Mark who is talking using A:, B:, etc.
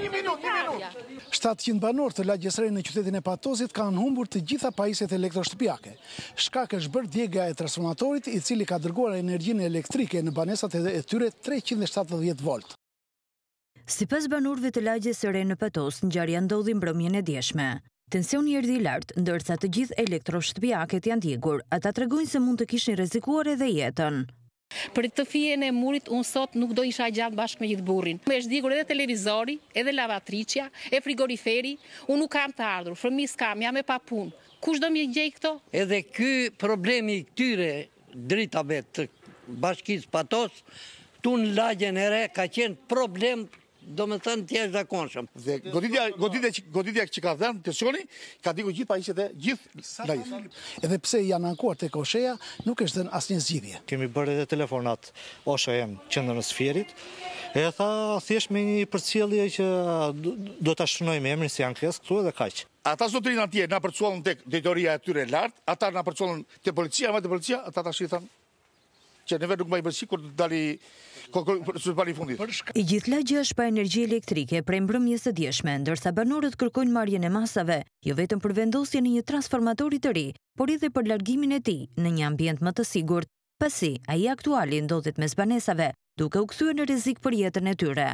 A: një minut,
B: 700 banor të lagjesrej në qytetin e Patosit kanë humbur të gjitha pajiset elektroshtëpjake. Shkak është bërë djega e transformatorit i cili ka dërguar energjin elektrike në banesat edhe e tyre 370 volt.
C: Si pas banurve të lagjes në Patos, në gjarja ndodhi mbrëmjën e djeshme. Tensioni i erdhi lart, ndërsa të gjithë elektroshtëpiaket janë djegur, ata tregojnë se mund të kishin rrezikuar edhe jetën.
D: Për të fijen e murit, unë sot nuk do isha gjatë bashkë me gjithë burin. Me shdikur edhe televizori, edhe lavatricja, e frigoriferi, unë nuk kam të ardhur, fërmis kam, jam e papun. Kush do mi gjej këto?
A: Edhe ky problemi këtyre dritave të
E: bashkisë patos, tunë në lagjen e re ka qenë problem do më thënë tjesh dhe konshëm. Dhe goditja që ka dhenë të shoni, ka diku gjithë pa ishe dhe gjithë da ishe.
B: Edhe pse janë ankuar të kosheja, nuk është dhenë asë një zgjidhje.
A: Kemi bërë edhe telefonat osho e më qëndër në sferit, e tha thjesht me një përcjellje që do të shënoj me emrin si janë kresë këtu edhe kaqë.
E: Ata zotërinë atje në përcuallën të dejtoria e tyre lartë, ata në përcuallën të policia, ata të shqithan që në vetë nuk më i bësi kur të dali së pali fundit.
C: I gjithë lagja është pa energi elektrike prej mbrëm njësë djeshme, ndërsa banorët kërkojnë marjen e masave, jo vetëm për vendosje në një transformatorit të ri, por edhe për largimin e ti në një ambient më të sigurt, pasi a i aktuali ndodhit me zbanesave, duke u këthuë në rizik për jetën e tyre.